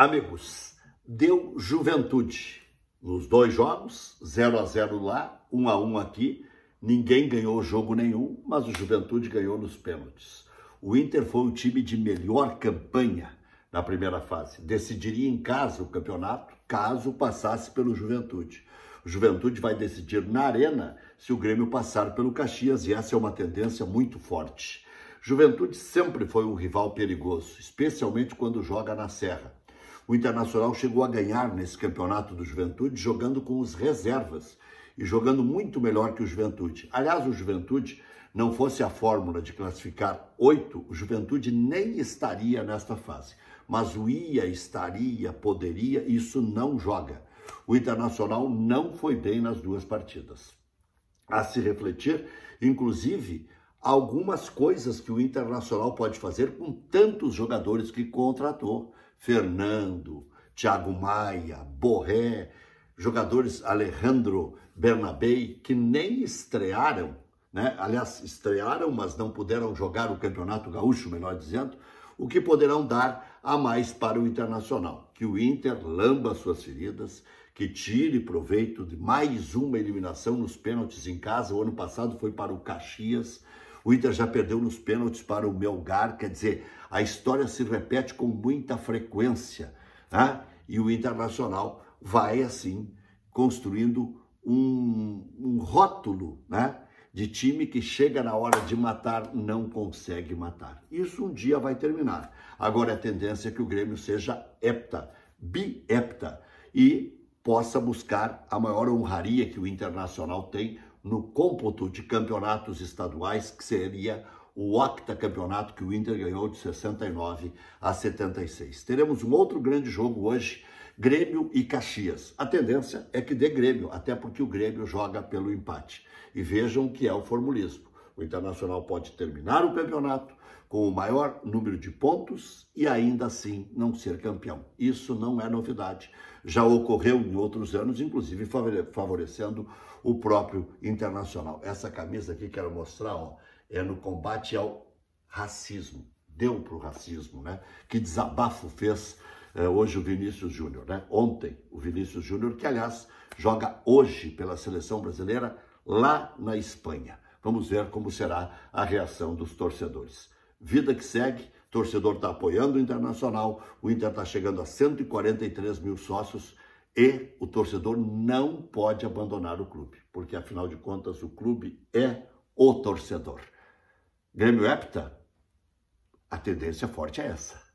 Amigos, deu juventude. Nos dois jogos, 0 a 0 lá, 1 a 1 aqui. Ninguém ganhou jogo nenhum, mas o Juventude ganhou nos pênaltis. O Inter foi o time de melhor campanha na primeira fase. Decidiria em casa o campeonato, caso passasse pelo Juventude. O Juventude vai decidir na Arena se o Grêmio passar pelo Caxias, e essa é uma tendência muito forte. Juventude sempre foi um rival perigoso, especialmente quando joga na Serra. O Internacional chegou a ganhar nesse campeonato do Juventude jogando com os reservas e jogando muito melhor que o Juventude. Aliás, o Juventude não fosse a fórmula de classificar oito, o Juventude nem estaria nesta fase. Mas o ia, estaria, poderia, isso não joga. O Internacional não foi bem nas duas partidas. A se refletir, inclusive, algumas coisas que o Internacional pode fazer com tantos jogadores que contratou. Fernando, Thiago Maia, Borré, jogadores Alejandro Bernabei, que nem estrearam, né? aliás, estrearam, mas não puderam jogar o Campeonato Gaúcho, melhor dizendo, o que poderão dar a mais para o Internacional. Que o Inter lamba suas feridas, que tire proveito de mais uma eliminação nos pênaltis em casa. O ano passado foi para o Caxias o Inter já perdeu nos pênaltis para o Melgar, quer dizer, a história se repete com muita frequência. Né? E o Internacional vai, assim, construindo um, um rótulo né? de time que chega na hora de matar, não consegue matar. Isso um dia vai terminar. Agora a tendência é que o Grêmio seja hepta, biepta, e possa buscar a maior honraria que o Internacional tem no cômputo de campeonatos estaduais, que seria o octacampeonato que o Inter ganhou de 69 a 76. Teremos um outro grande jogo hoje, Grêmio e Caxias. A tendência é que dê Grêmio, até porque o Grêmio joga pelo empate. E vejam o que é o formulismo. O Internacional pode terminar o campeonato com o maior número de pontos e ainda assim não ser campeão. Isso não é novidade. Já ocorreu em outros anos, inclusive favorecendo o próprio Internacional. Essa camisa aqui que quero mostrar, ó, é no combate ao racismo. Deu para o racismo, né? Que desabafo fez eh, hoje o Vinícius Júnior, né? Ontem, o Vinícius Júnior, que aliás joga hoje pela seleção brasileira lá na Espanha. Vamos ver como será a reação dos torcedores. Vida que segue, torcedor está apoiando o Internacional, o Inter está chegando a 143 mil sócios e o torcedor não pode abandonar o clube, porque afinal de contas o clube é o torcedor. Grêmio Epta, a tendência forte é essa.